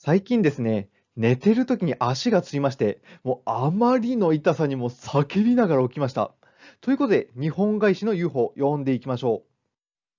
最近ですね、寝てる時に足がつりまして、もうあまりの痛さにも叫びながら起きました。ということで、日本返しの UFO 読んでいきましょう。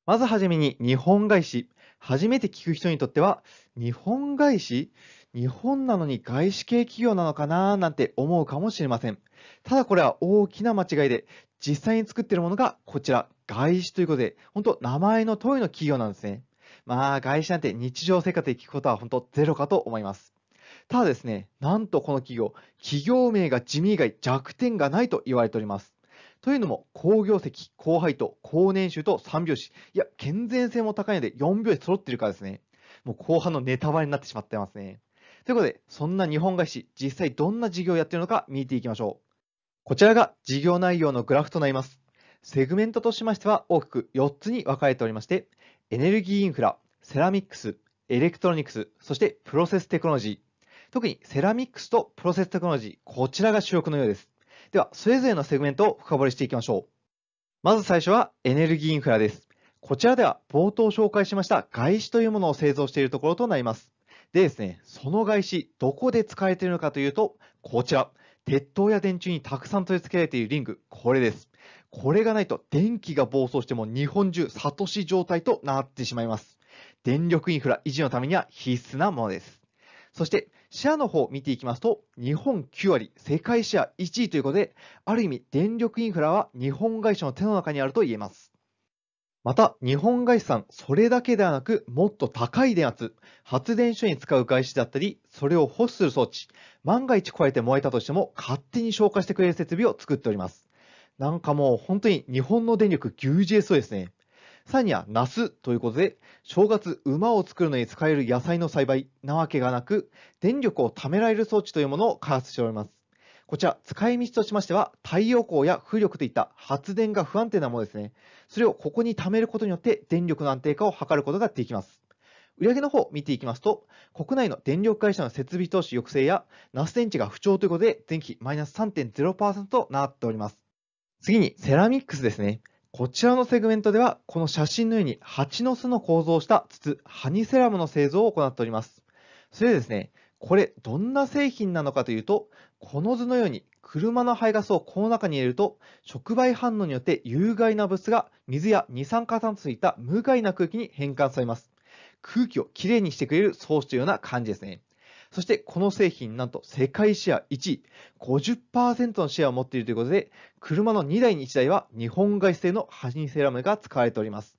まずはじめに日本返し。初めて聞く人にとっては、日本返し日本なのに外資系企業なのかななんて思うかもしれません。ただこれは大きな間違いで、実際に作ってるものがこちら、外資ということで、本当名前の通りの企業なんですね。まあ、外資なんて日常生活で聞くことは本当ゼロかと思います。ただですね、なんとこの企業、企業名が地味以外弱点がないと言われております。というのも、好業績、高配当、高年収と3拍子、いや、健全性も高いので4拍子揃ってるからですね、もう後半のネタバレになってしまってますね。ということで、そんな日本外資、実際どんな事業をやっているのか見ていきましょう。こちらが事業内容のグラフとなります。セグメントとしましては大きく4つに分かれておりまして、エネルギーインフラ、セラミックス、エレクトロニクス、そしてプロセステクノロジー。特にセラミックスとプロセステクノロジー、こちらが主力のようです。では、それぞれのセグメントを深掘りしていきましょう。まず最初はエネルギーインフラです。こちらでは冒頭紹介しました外資というものを製造しているところとなります。でですね、その外資、どこで使われているのかというと、こちら、鉄塔や電柱にたくさん取り付けられているリング、これです。これがないと電気が暴走しても日本中トシ状態となってしまいます。電力インフラ維持のためには必須なものです。そして、シェアの方を見ていきますと、日本9割、世界シェア1位ということで、ある意味電力インフラは日本会社の手の中にあると言えます。また、日本会社さん、それだけではなく、もっと高い電圧、発電所に使う外資だったり、それを保守する装置、万が一加えて燃えたとしても、勝手に消火してくれる設備を作っております。なんかもう本当に日本の電力牛耳りそうですね。さらには、ナスということで、正月、馬を作るのに使える野菜の栽培なわけがなく、電力を貯められる装置というものを開発しております。こちら、使い道としましては、太陽光や風力といった発電が不安定なものですね。それをここに貯めることによって、電力の安定化を図ることができます。売上の方を見ていきますと、国内の電力会社の設備投資抑制や、ナス電池が不調ということで、前期マイナス3.0%となっております。次にセラミックスですね。こちらのセグメントでは、この写真のように蜂の巣の構造をした筒、ハニセラムの製造を行っております。それでですね、これ、どんな製品なのかというと、この図のように車の排ガスをこの中に入れると、触媒反応によって有害な物質が水や二酸化炭素といった無害な空気に変換されます。空気をきれいにしてくれる装置というような感じですね。そしてこの製品、なんと世界シェア1位、50%のシェアを持っているということで、車の2台に1台は日本外製のハニセラムが使われております。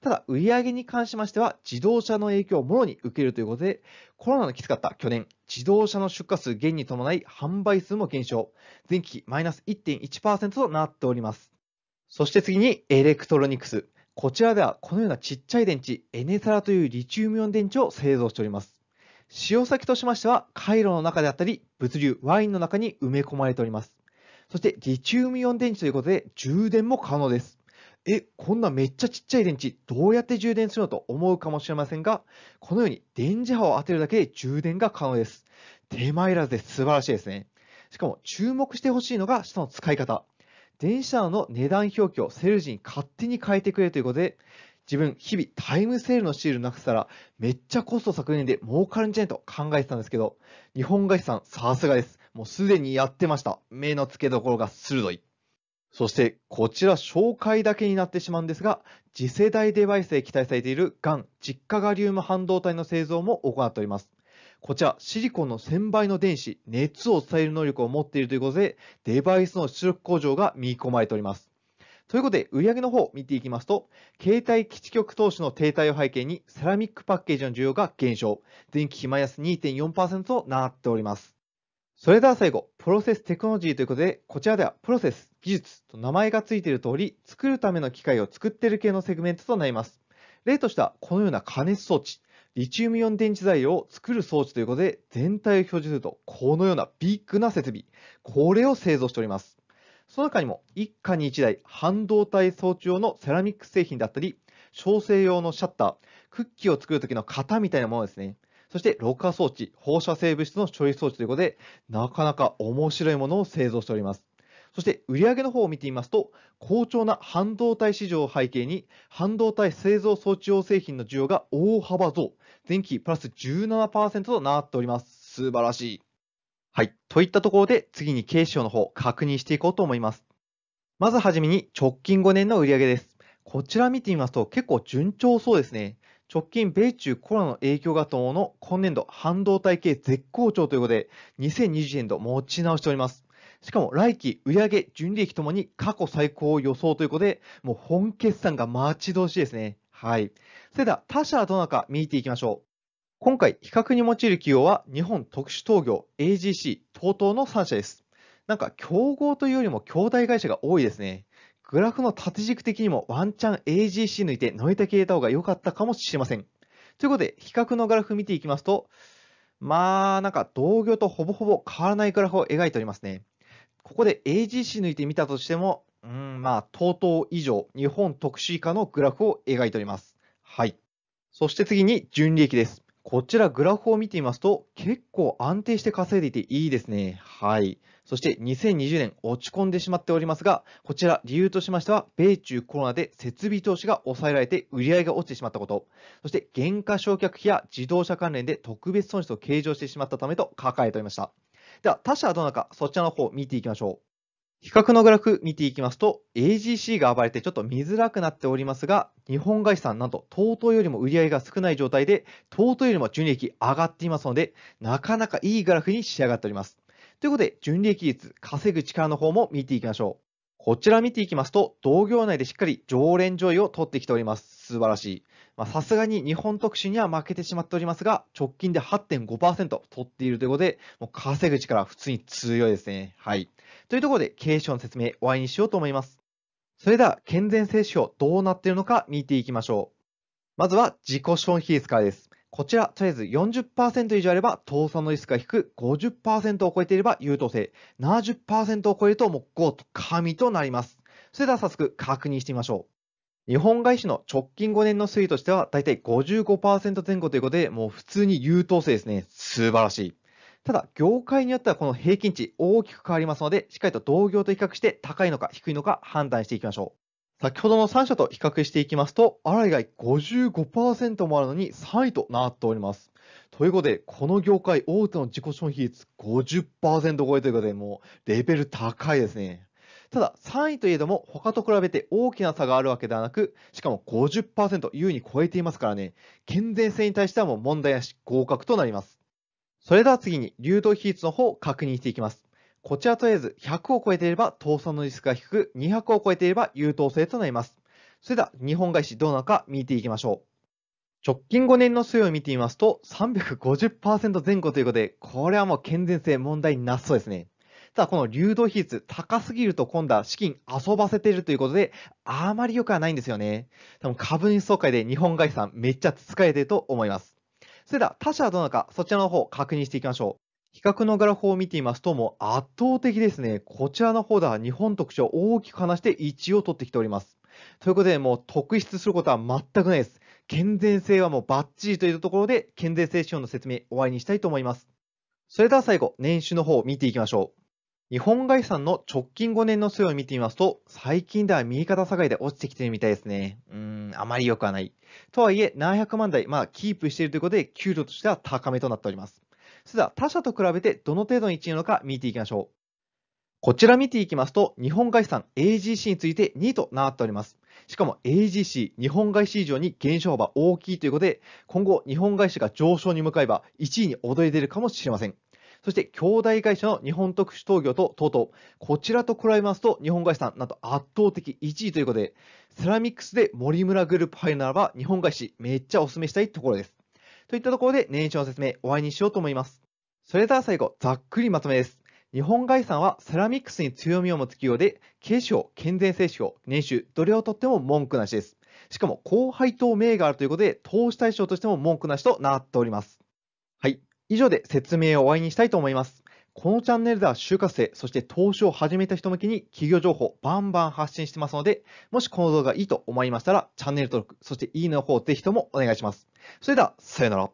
ただ、売上に関しましては、自動車の影響をもろに受けるということで、コロナのきつかった去年、自動車の出荷数減に伴い、販売数も減少、前期マイナス1.1%となっております。そして次に、エレクトロニクス。こちらでは、このようなちっちゃい電池、エネサラというリチウムイオン電池を製造しております。使用先としましては、回路の中であったり、物流、ワインの中に埋め込まれております。そして、リチウムイオン電池ということで、充電も可能です。え、こんなめっちゃちっちゃい電池、どうやって充電するのと思うかもしれませんが、このように電磁波を当てるだけで充電が可能です。手間いらずで素晴らしいですね。しかも注目してほしいのが下の使い方。電子の値段表記をセルジに勝手に変えてくれるということで、自分、日々タイムセールのシールなくしたら、めっちゃコスト削減で儲かるんじゃねと考えてたんですけど、日本菓子さん、さすがです。もうすでにやってました。目の付けどころが鋭い。そして、こちら紹介だけになってしまうんですが、次世代デバイスで期待されているがん、実化ガリウム半導体の製造も行っております。こちら、シリコンの1000倍の電子、熱を伝える能力を持っているということで、デバイスの出力向上が見込まれております。ということで、売上の方見ていきますと、携帯基地局投資の停滞を背景に、セラミックパッケージの需要が減少、前期比マイナス2.4%となっております。それでは最後、プロセステクノロジーということで、こちらではプロセス、技術と名前が付いている通り、作るための機械を作っている系のセグメントとなります。例としては、このような加熱装置、リチウムイオン電池材料を作る装置ということで、全体を表示すると、このようなビッグな設備、これを製造しております。その中にも一家に一台半導体装置用のセラミック製品だったり、調整用のシャッター、クッキーを作る時の型みたいなものですね。そしてろ過装置、放射性物質の処理装置ということで、なかなか面白いものを製造しております。そして売上の方を見てみますと、好調な半導体市場を背景に、半導体製造装置用製品の需要が大幅増、前期プラス17%となっております。素晴らしい。はい。といったところで、次に警視庁の方、確認していこうと思います。まずはじめに、直近5年の売上です。こちら見てみますと、結構順調そうですね。直近、米中コロナの影響が伴うの今年度、半導体系絶好調ということで、2020年度持ち直しております。しかも来期、売上、純利益ともに過去最高を予想ということで、もう本決算が待ち遠しいですね。はい。それでは他社はどなたか見ていきましょう。今回、比較に用いる企業は、日本特殊陶業、AGC、TOTO の3社です。なんか、競合というよりも兄弟会社が多いですね。グラフの縦軸的にもワンチャン AGC 抜いてノイタ系入れた方が良かったかもしれません。ということで、比較のグラフ見ていきますと、まあ、なんか同業とほぼほぼ変わらないグラフを描いておりますね。ここで AGC 抜いてみたとしても、うん、まあ、TOTO 以上、日本特殊以下のグラフを描いております。はい。そして次に純利益です。こちらグラフを見てみますと、結構安定して稼いでいていいですね。はい。そして2020年落ち込んでしまっておりますが、こちら理由としましては、米中コロナで設備投資が抑えられて売り上げが落ちてしまったこと、そして減価償却費や自動車関連で特別損失を計上してしまったためと抱えておりました。では、他社はどうなのか、そちらの方を見ていきましょう。比較のグラフ見ていきますと、AGC が暴れてちょっと見づらくなっておりますが、日本外社さんなんと TOTO よりも売り上げが少ない状態で、TOTO よりも純利益上がっていますので、なかなかいいグラフに仕上がっております。ということで、純利益率、稼ぐ力の方も見ていきましょう。こちら見ていきますと、同業内でしっかり常連上位を取ってきております。素晴らしい。さすがに日本特集には負けてしまっておりますが、直近で8.5%取っているということで、もう稼ぐ力は普通に強いですね。はい。というところで経営書の説明終わりにしようと思います。それでは健全性指標どうなっているのか見ていきましょう。まずは自己消費率からです。こちら、とりあえず40%以上あれば倒産のリスクが低く、50%を超えていれば優等生、70%を超えるともうゴーと神となります。それでは早速確認してみましょう。日本外資の直近5年の推移としては、だいたい55%前後ということで、もう普通に優等生ですね。素晴らしい。ただ、業界によってはこの平均値大きく変わりますので、しっかりと同業と比較して高いのか低いのか判断していきましょう。先ほどの3社と比較していきますと、アライが55%もあるのに3位となっております。ということで、この業界大手の自己消費率50%超えということで、もうレベル高いですね。ただ、3位といえども、他と比べて大きな差があるわけではなく、しかも50%優に超えていますからね、健全性に対してはもう問題なし、合格となります。それでは次に流動比率の方を確認していきます。こちらとりあえず100を超えていれば倒産のリスクが低く、200を超えていれば優等生となります。それでは日本外資どうなのか見ていきましょう。直近5年の推移を見てみますと350%前後ということで、これはもう健全性問題なさそうですね。ただこの流動比率高すぎると今度は資金遊ばせているということで、あまり良くはないんですよね。多分株主総会で日本外資さんめっちゃつつかれてると思います。それでは他社はどうなのか、そちらの方確認していきましょう。比較のグラフを見ていますと、もう圧倒的ですね。こちらの方では日本特徴を大きく離して1位を取ってきております。ということで、もう特筆することは全くないです。健全性はもうバッチリというところで、健全性指標の説明終わりにしたいと思います。それでは最後、年収の方を見ていきましょう。日本外産の直近5年の推移を見てみますと、最近では右肩下がりで落ちてきてるみたいですね。うーん、あまり良くはない。とはいえ、700万台、まあ、キープしているということで、給料としては高めとなっております。それでは、他社と比べてどの程度の位置なのか見ていきましょう。こちら見ていきますと、日本外産 AGC について2位となっております。しかも AGC、日本外資以上に減少幅大きいということで、今後日本外資が上昇に向かえば1位に躍り出るかもしれません。そして兄弟会社の日本特殊陶業と TOTO。こちらと比べますと、日本会社さん、なんと圧倒的1位ということで、セラミックスで森村グループ入るならば、日本会社、めっちゃお勧めしたいところです。といったところで、年初の説明、終わりにしようと思います。それでは最後、ざっくりまとめです。日本外産はセラミックスに強みを持つ企業で、経費を、健全性指標、年収、どれをとっても文句なしです。しかも、高配当銘柄ということで、投資対象としても文句なしとなっております。以上で説明を終わりにしたいと思います。このチャンネルでは就活生、そして投資を始めた人向けに企業情報バンバン発信してますので、もしこの動画がいいと思いましたら、チャンネル登録、そしていいねの方ぜひともお願いします。それでは、さよなら。